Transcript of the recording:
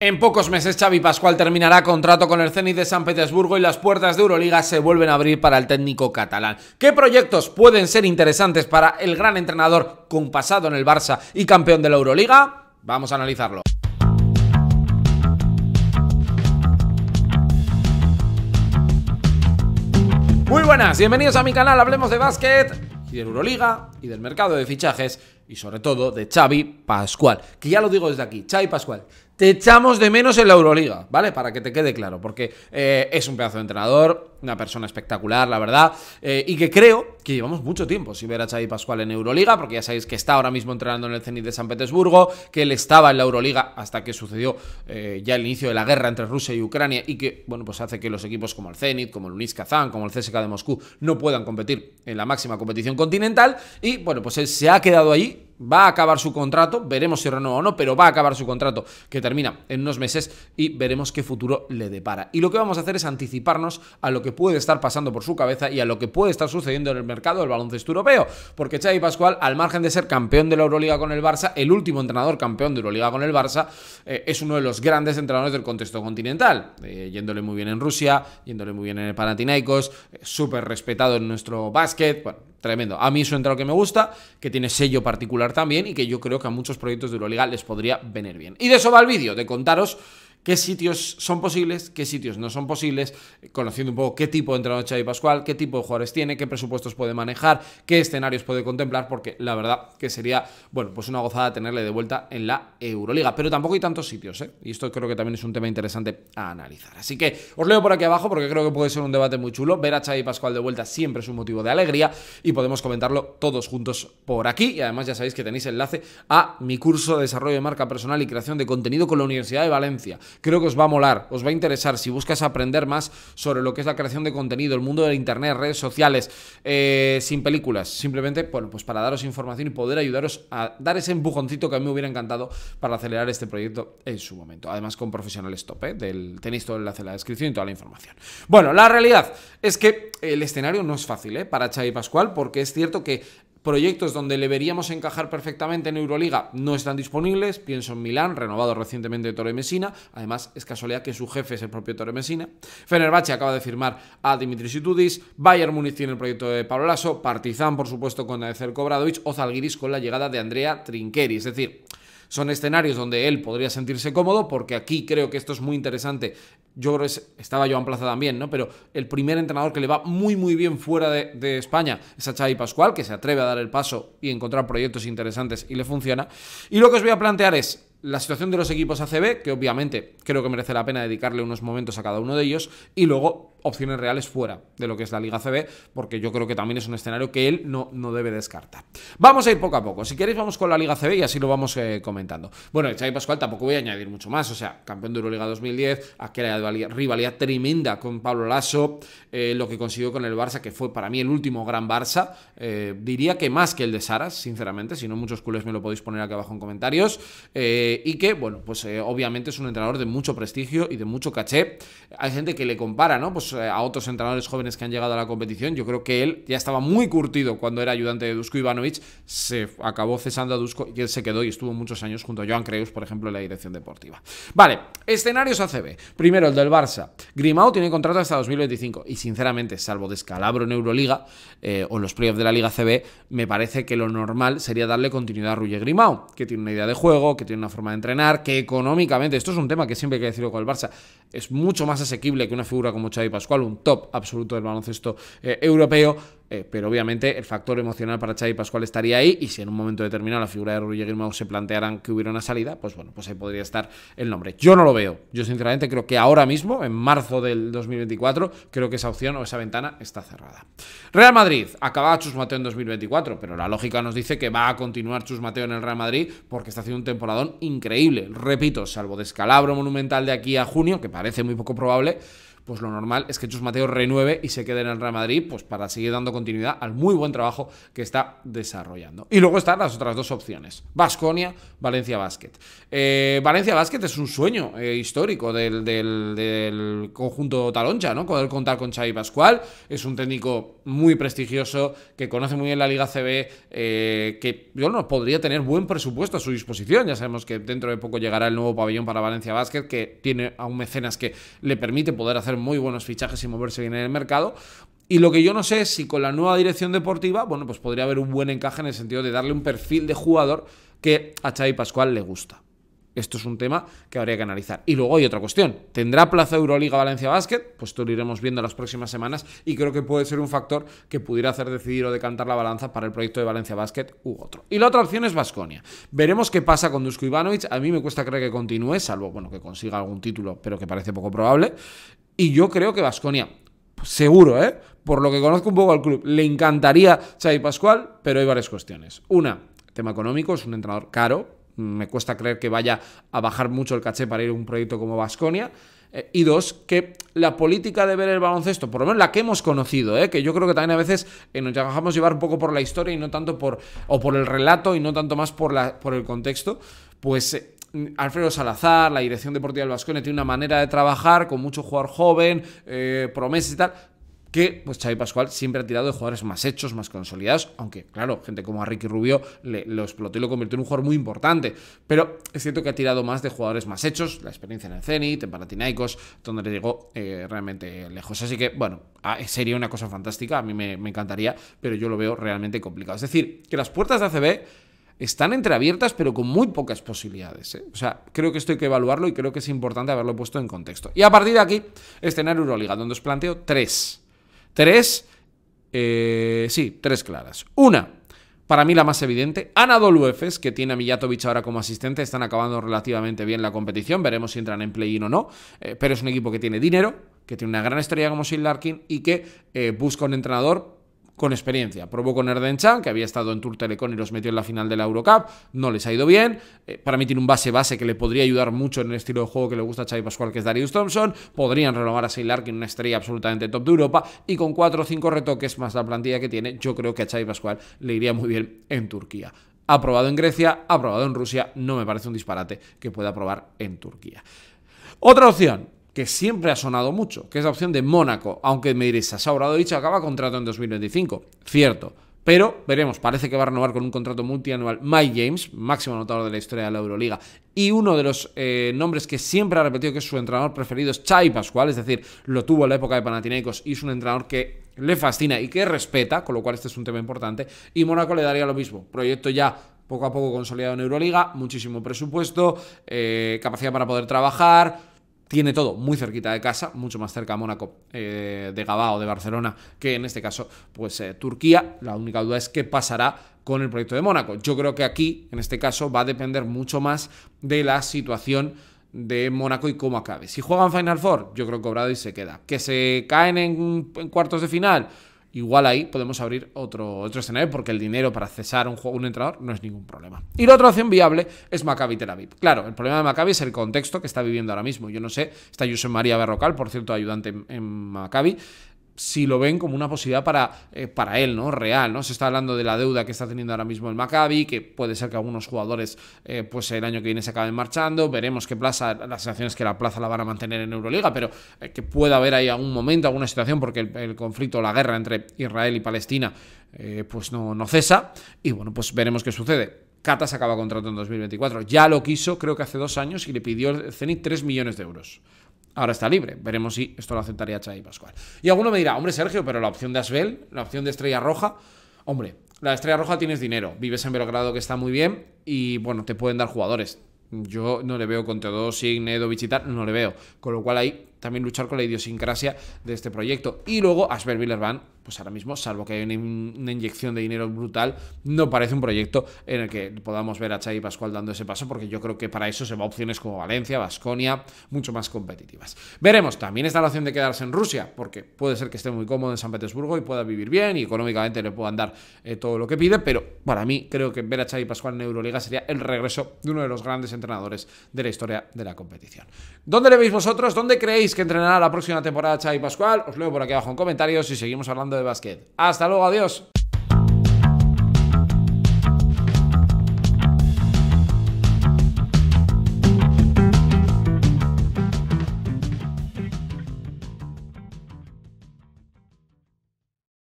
En pocos meses Xavi Pascual terminará contrato con el Zenit de San Petersburgo y las puertas de Euroliga se vuelven a abrir para el técnico catalán. ¿Qué proyectos pueden ser interesantes para el gran entrenador con pasado en el Barça y campeón de la Euroliga? Vamos a analizarlo. Muy buenas, bienvenidos a mi canal Hablemos de Básquet y de Euroliga y del mercado de fichajes y sobre todo de Xavi Pascual, que ya lo digo desde aquí, Xavi Pascual. Te echamos de menos en la Euroliga, ¿vale? Para que te quede claro, porque eh, es un pedazo de entrenador, una persona espectacular, la verdad, eh, y que creo que llevamos mucho tiempo sin ver a Xavi Pascual en Euroliga, porque ya sabéis que está ahora mismo entrenando en el Zenit de San Petersburgo, que él estaba en la Euroliga hasta que sucedió eh, ya el inicio de la guerra entre Rusia y Ucrania, y que, bueno, pues hace que los equipos como el Zenit, como el Unis Kazan, como el CSK de Moscú, no puedan competir en la máxima competición continental, y, bueno, pues él se ha quedado allí va a acabar su contrato, veremos si renueva o no, pero va a acabar su contrato que termina en unos meses y veremos qué futuro le depara. Y lo que vamos a hacer es anticiparnos a lo que puede estar pasando por su cabeza y a lo que puede estar sucediendo en el mercado del baloncesto europeo, porque Xavi Pascual, al margen de ser campeón de la Euroliga con el Barça, el último entrenador campeón de Euroliga con el Barça, eh, es uno de los grandes entrenadores del contexto continental, eh, yéndole muy bien en Rusia, yéndole muy bien en el Panathinaikos, eh, súper respetado en nuestro básquet, bueno, tremendo. A mí es un entrenador que me gusta, que tiene sello particular también y que yo creo que a muchos proyectos de Euroliga les podría venir bien. Y de eso va el vídeo, de contaros qué sitios son posibles, qué sitios no son posibles, eh, conociendo un poco qué tipo de entrenador Chavi Pascual, qué tipo de jugadores tiene, qué presupuestos puede manejar, qué escenarios puede contemplar, porque la verdad que sería, bueno, pues una gozada tenerle de vuelta en la Euroliga. Pero tampoco hay tantos sitios, ¿eh? Y esto creo que también es un tema interesante a analizar. Así que os leo por aquí abajo porque creo que puede ser un debate muy chulo. Ver a Xavi Pascual de vuelta siempre es un motivo de alegría y podemos comentarlo todos juntos por aquí. Y además ya sabéis que tenéis enlace a mi curso de desarrollo de marca personal y creación de contenido con la Universidad de Valencia, creo que os va a molar, os va a interesar si buscas aprender más sobre lo que es la creación de contenido, el mundo del Internet, redes sociales, eh, sin películas, simplemente bueno, pues para daros información y poder ayudaros a dar ese empujoncito que a mí me hubiera encantado para acelerar este proyecto en su momento. Además con profesionales top, ¿eh? Del, tenéis todo el enlace en la descripción y toda la información. Bueno, la realidad es que el escenario no es fácil ¿eh? para Xavi Pascual porque es cierto que Proyectos donde le veríamos encajar perfectamente en Euroliga no están disponibles. Pienso en Milán, renovado recientemente de Torre Messina. Además, es casualidad que su jefe es el propio Torre Messina. Fenerbahce acaba de firmar a Dimitris Itudis. Bayern Múnich tiene el proyecto de Pablo Lasso. Partizan, por supuesto, con Adecer Cobradovich O Zalgiris con la llegada de Andrea Trinqueri. Es decir, son escenarios donde él podría sentirse cómodo, porque aquí creo que esto es muy interesante. Yo creo que estaba Joan Plaza también, ¿no? Pero el primer entrenador que le va muy, muy bien fuera de, España es a Xavi Pascual, que se atreve a dar el paso y encontrar proyectos interesantes y le funciona. Y lo que os voy a plantear es la situación de los equipos ACB, que obviamente creo que merece la pena dedicarle unos momentos a cada uno de ellos, y luego opciones reales fuera de lo que es la Liga CB, porque yo creo que también es un escenario que él no, no debe descartar. Vamos a ir poco a poco. Si queréis, vamos con la Liga CB y así lo vamos eh, comentando. Bueno, Xavi Pascual tampoco voy a añadir mucho más. O sea, campeón de Euroliga 2010, aquella rivalidad tremenda con Pablo Lasso, eh, lo que consiguió con el Barça, que fue para mí el último gran Barça. Eh, diría que más que el de Saras, sinceramente. Si no, muchos culés me lo podéis poner aquí abajo en comentarios. y que, bueno, pues obviamente es un entrenador de mucho prestigio y de mucho caché. Hay gente que le compara, ¿no? Pues eh, a otros entrenadores jóvenes que han llegado a la competición. Yo creo que él ya estaba muy curtido cuando era ayudante de Dusko Ivanovic. Se acabó cesando a Dusko y él se quedó y estuvo muchos años junto a Joan Creus, por ejemplo, en la dirección deportiva. Vale, escenarios ACB. Primero, el del Barça. Grimaud tiene contrato hasta 2025 y, sinceramente, salvo descalabro en Euroliga eh, o los playoffs de la Liga CB, me parece que lo normal sería darle continuidad a Ruye Grimaud, que tiene una idea de juego, que tiene una forma de entrenar, que económicamente, esto es un tema que siempre hay que decirlo con el Barça, es mucho más asequible que una figura como Xavi Pascual, un top absoluto del baloncesto eh, europeo. Eh, pero obviamente el factor emocional para Xavi Pascual estaría ahí y si en un momento determinado la figura de y Guillermo se plantearan que hubiera una salida, pues bueno, pues ahí podría estar el nombre. Yo no lo veo. Yo sinceramente creo que ahora mismo, en marzo del 2024, creo que esa opción o esa ventana está cerrada. Real Madrid acababa Chus Mateo en 2024, pero la lógica nos dice que va a continuar Chus Mateo en el Real Madrid porque está haciendo un temporadón increíble. Repito, salvo descalabro monumental de aquí a junio, que parece muy poco probable, pues lo normal es que Chus Mateo renueve y se quede en el Real Madrid, pues para seguir dando continuidad al muy buen trabajo que está desarrollando. Y luego están las otras dos opciones: Vasconia, Valencia Basket. Eh, Valencia Basket es un sueño eh, histórico del, conjunto Taloncha, ¿no? Poder contar con Xavi Pascual, es un técnico muy prestigioso que conoce muy bien la Liga CB, eh, que yo no podría tener buen presupuesto a su disposición. Ya sabemos que dentro de poco llegará el nuevo pabellón para Valencia Basket, que tiene a un mecenas que le permite poder hacer muy buenos fichajes y moverse bien en el mercado. Y lo que yo no sé es si con la nueva dirección deportiva, bueno, pues podría haber un buen encaje en el sentido de darle un perfil de jugador que a Xavi Pascual le gusta. Esto es un tema que habría que analizar. Y luego hay otra cuestión. ¿Tendrá plaza Euroliga Valencia Basket? Pues esto lo iremos viendo las próximas semanas y creo que puede ser un factor que pudiera hacer decidir o decantar la balanza para el proyecto de Valencia Basket u otro. Y la otra opción es Vasconia. Veremos qué pasa con Dusko Ivanovic. A mí me cuesta creer que continúe, salvo bueno, que consiga algún título, pero que parece poco probable. Y yo creo que Vasconia, seguro, ¿eh? Por lo que conozco un poco al club, le encantaría Xavi Pascual, pero hay varias cuestiones. Una, tema económico, es un entrenador caro. Me cuesta creer que vaya a bajar mucho el caché para ir a un proyecto como Vasconia. Eh, y dos, que la política de ver el baloncesto, por lo menos la que hemos conocido, ¿eh? que yo creo que también a veces eh, nos dejamos llevar un poco por la historia y no tanto por, o por el relato y no tanto más por, la, por el contexto, pues eh, Alfredo Salazar, la dirección deportiva del Vasconia, tiene una manera de trabajar con mucho jugador joven, eh, promesas y tal que pues Xavi Pascual siempre ha tirado de jugadores más hechos, más consolidados, aunque claro, gente como a Ricky Rubio lo explotó y lo convirtió en un jugador muy importante, pero es cierto que ha tirado más de jugadores más hechos, la experiencia en el Zenit, en Paratinaicos, donde le llegó eh, realmente lejos, así que bueno, ah, sería una cosa fantástica, a mí me, me encantaría, pero yo lo veo realmente complicado, es decir, que las puertas de ACB están entreabiertas, pero con muy pocas posibilidades. ¿eh? O sea, creo que esto hay que evaluarlo y creo que es importante haberlo puesto en contexto. Y a partir de aquí, escenario Euroliga, donde os planteo tres. Tres, eh, sí, tres claras. Una, para mí la más evidente, Anadolu Efes, que tiene a Mijatovic ahora como asistente, están acabando relativamente bien la competición, veremos si entran en play-in o no, eh, pero es un equipo que tiene dinero, que tiene una gran estrella como Shane Larkin y que busca un entrenador con experiencia. Probó con Chan, que había estado en Tour Telecom y los metió en la final de la Eurocup. No les ha ido bien. Eh, para mí tiene un base-base que le podría ayudar mucho en el estilo de juego que le gusta a Xavi Pascual, que es Darius Thompson. Podrían renovar a Seylar, que es una estrella absolutamente top de Europa. Y con cuatro o cinco retoques más la plantilla que tiene, yo creo que a Xavi Pascual le iría muy bien en Turquía. Ha probado en Grecia, ha probado en Rusia. No me parece un disparate que pueda probar en Turquía. Otra opción, que siempre ha sonado mucho, que es la opción de Mónaco, aunque me diréis, dicho, acaba contrato en 2025, cierto, pero veremos, parece que va a renovar con un contrato multianual Mike James, máximo anotador de la historia de la Euroliga, y uno de los eh, nombres que siempre ha repetido que es su entrenador preferido es Chai Pascual, es decir, lo tuvo en la época de Panathinaikos y es un entrenador que le fascina y que respeta, con lo cual este es un tema importante, y Mónaco le daría lo mismo, proyecto ya poco a poco consolidado en Euroliga, muchísimo presupuesto, eh, capacidad para poder trabajar, tiene todo muy cerquita de casa, mucho más cerca a Mónaco, eh, de Gabá o de Barcelona, que en este caso, pues eh, Turquía. La única duda es qué pasará con el proyecto de Mónaco. Yo creo que aquí, en este caso, va a depender mucho más de la situación de Mónaco y cómo acabe. Si juegan Final Four, yo creo que Obrado y se queda. Que se caen en cuartos de final, igual ahí podemos abrir otro, otro escenario porque el dinero para cesar un, juego, un entrenador no es ningún problema. Y la otra opción viable es Maccabi Tel Aviv. Claro, el problema de Maccabi es el contexto que está viviendo ahora mismo. Yo no sé, está Yusuf María Berrocal, por cierto, ayudante en Maccabi, si lo ven como una posibilidad para, eh, para él, ¿no? Real, ¿no? Se está hablando de la deuda que está teniendo ahora mismo el Maccabi, que puede ser que algunos jugadores eh, pues el año que viene se acaben marchando, veremos qué plaza, las sensaciones que la plaza la van a mantener en Euroliga, pero eh, que pueda haber ahí algún momento, alguna situación, porque el, conflicto, la guerra entre Israel y Palestina, pues no, no cesa, y bueno, pues veremos qué sucede. se acaba contrato en 2024. Ya lo quiso, creo que hace dos años, y le pidió el Zenit 3 millones de euros ahora está libre. Veremos si esto lo aceptaría Chay Pascual. Y alguno me dirá, hombre Sergio, pero la opción de Asbel, la opción de Estrella Roja, hombre, la Estrella Roja tienes dinero, vives en Belgrado que está muy bien y bueno, te pueden dar jugadores. Yo no le veo con Teodosic, Nedovic y tal, no le veo. Con lo cual ahí también luchar con la idiosincrasia de este proyecto. Y luego, Asper van pues ahora mismo, salvo que haya una, inyección de dinero brutal, no parece un proyecto en el que podamos ver a Chay y Pascual dando ese paso, porque yo creo que para eso se va opciones como Valencia, Vasconia, mucho más competitivas. Veremos, también está la opción de quedarse en Rusia, porque puede ser que esté muy cómodo en San Petersburgo y pueda vivir bien y económicamente le puedan dar eh, todo lo que pide, pero para mí creo que ver a Chay y Pascual en Euroliga sería el regreso de uno de los grandes entrenadores de la historia de la competición. ¿Dónde le veis vosotros? ¿Dónde creéis? que entrenará la próxima temporada Chai Pascual? Os leo por aquí abajo en comentarios y seguimos hablando de básquet. Hasta luego, adiós.